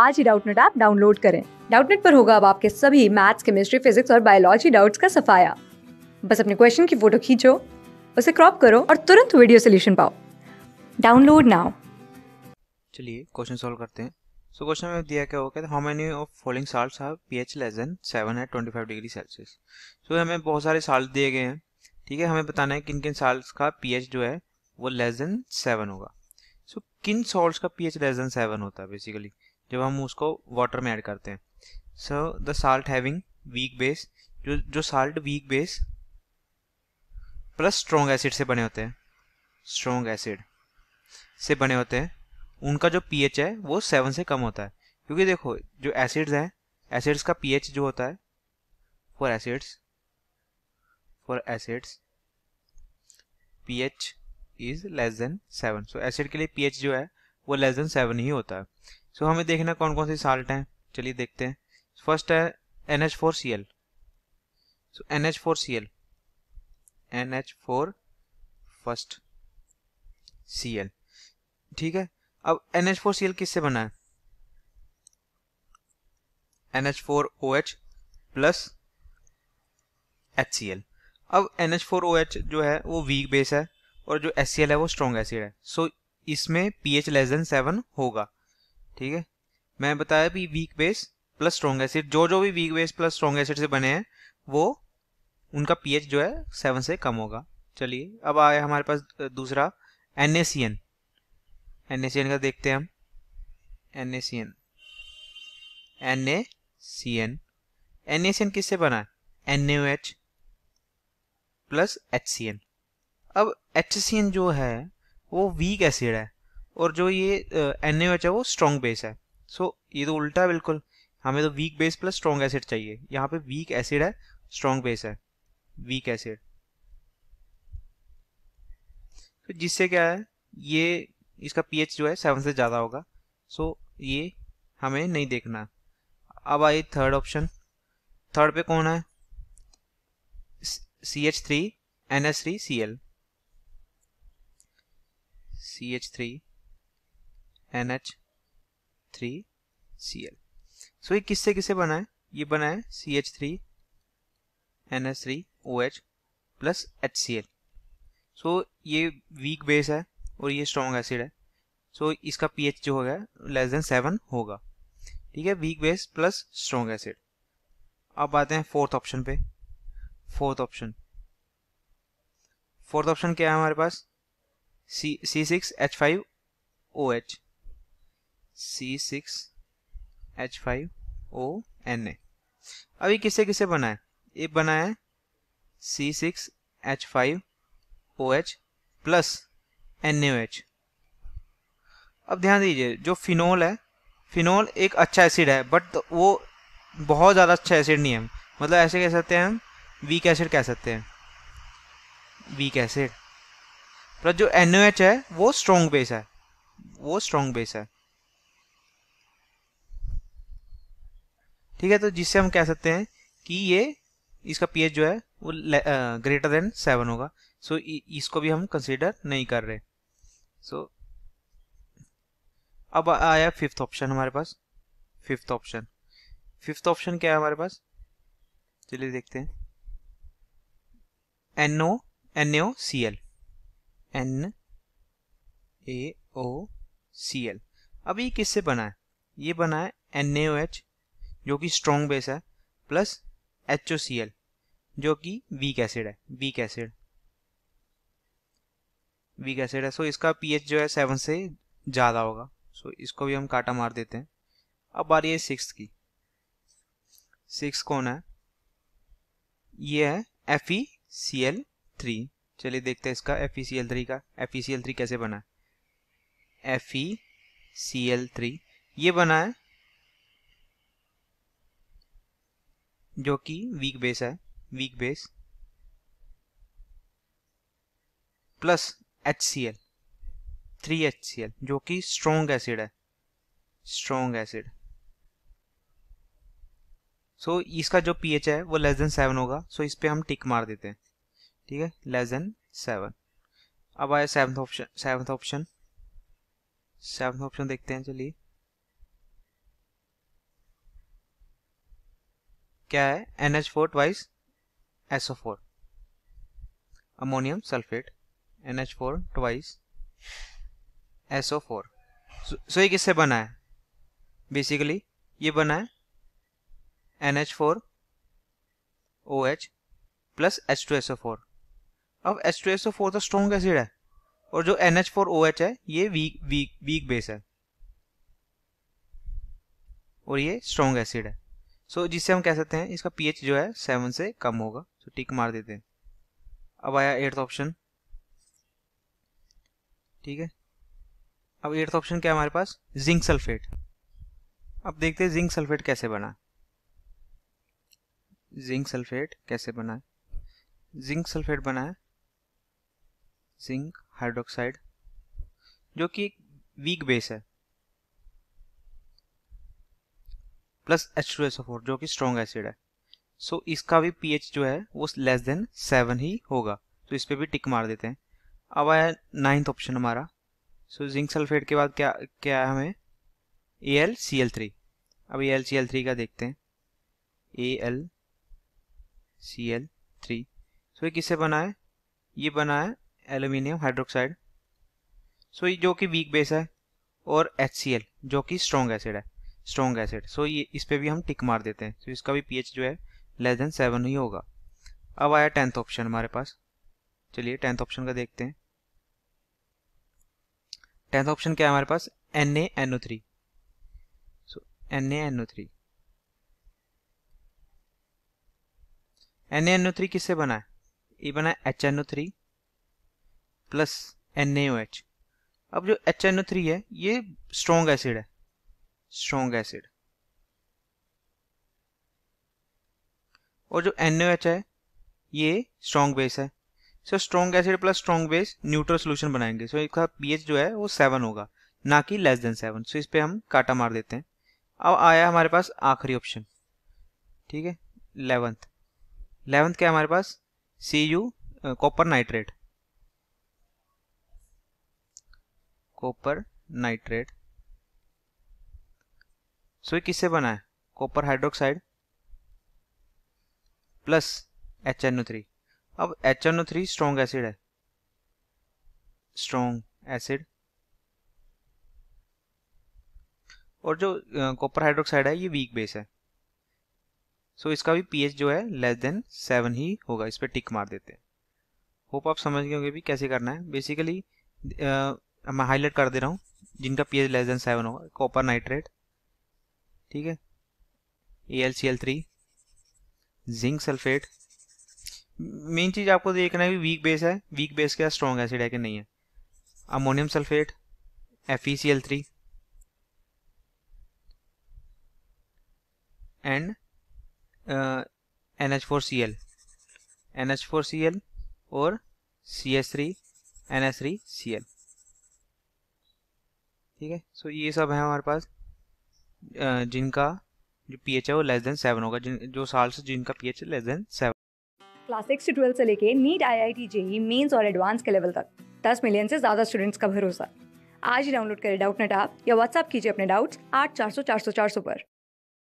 आज ही Doubtnet app download करें डाउटनेट पर होगा अब आपके सभी मैथ्स केमिस्ट्री फिजिक्स और बायोलॉजी डाउट्स का सफाया बस अपने क्वेश्चन की फोटो खींचो उसे क्रॉप करो और तुरंत वीडियो सोल्यूशन पाओ डाउनलोड नाउ चलिए क्वेश्चन सॉल्व करते हैं सो क्वेश्चन में दिया क्या होगा how many of following salt have pH less than 7 at 25 degree Celsius so हमें बहुत सारे साल्ट दिए गए हैं ठीक है हमें बताना है किन किन साल्ट का पीएच जो है वो लेस देन 7 होगा सो so, किन साल्ट का पीएच लेस देन 7 होता है बेसिकली जब हम उसको वाटर में ऐड करते हैं so the salt having weak base जो जो salt weak base plus strong acid से बने होते हैं स्ट्रोंग एसिड से बने होते हैं उनका जो पीएच है वो सेवन से कम होता है क्योंकि देखो जो एसिड्स हैं एसिड्स का पीएच जो होता है for acids for acids pH is less than seven so acid के लिए पीएच जो है वो लेस देन सेवन ही होता है सो so, हमें देखना कौन कौन सी साल्ट हैं चलिए देखते हैं फर्स्ट है N H four C L so N H four C L N H four first C L ठीक है अब N H four C L किससे बना है N H four O H plus H C L अब N H four O H जो है वो वीक बेस है और जो एस सी एल है वो स्ट्रॉन्ग एसिड है सो so, इसमें P H less than seven होगा ठीक है मैं बताया भी weak base plus strong acid जो जो भी weak base plus strong acid से बने हैं वो उनका पीएच जो है सेवन से कम होगा चलिए अब आया हमारे पास दूसरा N A C N N A C N का देखते हैं हम N A C N N A C N N A C N किससे बना है N A H plus H C N अब एच सी एन जो है वो वीक एसिड है और जो ये एन uh, है वो स्ट्रॉन्ग बेस है सो so, ये तो उल्टा है बिल्कुल हमें तो weak base plus strong acid चाहिए यहाँ पे वीक एसिड है स्ट्रॉन्ग बेस है वीक एसिड तो जिससे क्या है ये इसका पीएच जो है सेवन से ज़्यादा होगा सो so, ये हमें नहीं देखना अब आई थर्ड ऑप्शन थर्ड पे कौन है C H three N S three C L C H three N H three C L so ये किससे किससे बना है ये बना है C H three N H three O H plus H C L so ये वीक बेस है और ये स्ट्रॉन्ग एसिड है सो so, इसका एच जो होगा लेस देन सेवन होगा ठीक है weak base plus strong acid अब आते हैं फोर्थ ऑप्शन पे फोर्थ ऑप्शन फोर्थ ऑप्शन क्या है हमारे पास C C six H five O H C six H five O N A अभी किसे किसे बना है ये बना है एच प्लस एन एच अब ध्यान दीजिए जो फिनोल है फिनोल एक अच्छा एसिड है बट वो बहुत ज़्यादा अच्छा एसिड नहीं है मतलब ऐसे कह सकते हैं हम वीक एसिड कह सकते हैं वीक एसिड प्लस जो एन ओ एच है वो स्ट्रॉन्ग बेस है वो स्ट्रॉन्ग बेस है ठीक है तो जिससे हम कह सकते हैं कि ये इसका पीएच जो है वो ग्रेटर देन सेवन होगा सो so, इसको भी हम कंसिडर नहीं कर रहे सो so, अब आया फिफ्थ ऑप्शन हमारे पास फिफ्थ ऑप्शन फिफ्थ ऑप्शन क्या है हमारे पास चलिए देखते हैं NO N A O C L N A O C L अब ये किससे बना है ये बना है एन ए ओ एच जो कि स्ट्रॉन्ग बेस है प्लस एच सी एल जो कि वीक एसिड है वीक एसिड वीक एसिड है सो इसका पीएच जो है सेवन से ज़्यादा होगा सो इसको भी हम काटा मार देते हैं अब आ रही है सिक्स की सिक्स कौन है ये है F E C L three चलिए देखते हैं इसका F E C L three का F E C L three कैसे बना है F E C L three ये बना है जो कि वीक बेस है weak base plus H C L three H C L जो कि स्ट्रोंग एसिड है स्ट्रोंग एसिड सो इसका जो पीएच है वो लेस देन सेवन होगा सो so इस पर हम टिक मार देते हैं ठीक है लेस देन सेवन अब आया seventh option seventh option seventh option देखते हैं चलिए क्या है N H four twice SO four ammonium sulphate N H four twice SO four so ये किससे बना है बेसिकली ये बना है N H four O H plus H two S O four अब H two S O four तो strong acid है और जो N H four O H है ये वीक वीक वीक बेस है और ये स्ट्रॉन्ग एसिड है सो so, जिससे हम कह सकते हैं इसका पीएच जो है सेवन से कम होगा सो so, टिक मार देते हैं अब आया एट्थ ऑप्शन ठीक है अब एट्थ ऑप्शन क्या है हमारे पास जिंक सल्फेट अब देखते हैं जिंक सल्फेट कैसे बना जिंक सल्फेट कैसे बना है जिंक सल्फेट बना है जिंक हाइड्रोक्साइड जो कि एक वीक बेस है plus H two S O four जो कि स्ट्रॉन्ग एसिड है सो so, इसका भी पीएच जो है वो लेस देन सेवन ही होगा तो इस पर भी टिक मार देते हैं अब आया नाइन्थ ऑप्शन हमारा सो so, जिंक सल्फेट के बाद क्या क्या है हमें A L C L three अब A L C L three का देखते हैं A L C L three so ये किससे बना है ये बना है एल्यूमिनियम हाइड्रोक्साइड सो ये जो कि वीक बेस है और एच सी एल जो कि स्ट्रॉन्ग एसिड है स्ट्रॉन्ग एसिड सो ये इस पर भी हम टिक मार देते हैं सो so, इसका भी पी जो है लेस देन सेवन ही होगा अब आया टेंथ ऑप्शन हमारे पास चलिए टेंथ ऑप्शन का देखते हैं टेंथ ऑप्शन क्या है हमारे पास N A N O three so N A N O three N A N O three किससे बना है ये बना है H N O three plus N A O H अब जो एच एन ओ थ्री है ये स्ट्रॉन्ग एसिड है स्ट्रॉन्ग एसिड और जो एनओ एच है ये स्ट्रॉन्ग बेस है so strong acid plus strong base neutral solution बनाएंगे सो so, इसका पीएच जो है वो सेवन होगा ना कि लेस देन सेवन सो इस पर हम काटा मार देते हैं अब आया हमारे पास आखिरी ऑप्शन ठीक है लेवंथ लेवंथ क्या है हमारे पास C U copper nitrate copper nitrate so ये किससे बना है copper hydroxide plus H N O three अब H N O three strong acid है स्ट्रॉन्ग एसिड और जो कॉपर हाइड्रोक्साइड है ये वीक बेस है सो so, इसका भी पीएच जो है लेस देन सेवन ही होगा इस पर टिक मार देते हैं होप आप समझ गए होंगे भी कैसे करना है बेसिकली मैं हाईलाइट कर दे रहा हूँ जिनका पीएच लेस देन सेवन होगा कॉपर नाइट्रेट ठीक है A L C L three zinc sulphate main चीज़ आपको देखना है वीक बेस है वीक बेस क्या स्ट्रॉन्ग एसिड है कि नहीं है ammonium sulphate F E C L three and N H four C L N H four C L और C S three N S three C L ठीक है सो ये सब है हमारे पास जिनका जो पी एच है वो लेस देन सेवन होगा जिन जो से जिनका P H less than seven class six से ट्वेल्थ से लेके NEET I I T JEE Mains और एडवांस के लेवल तक दस मिलियन से ज़्यादा स्टूडेंट्स का भरोसा आज ही डाउनलोड करें डाउट नेट या व्हाट्सअप कीजिए अपने डाउट्स आठ चार सौ चार सौ चार सौ पर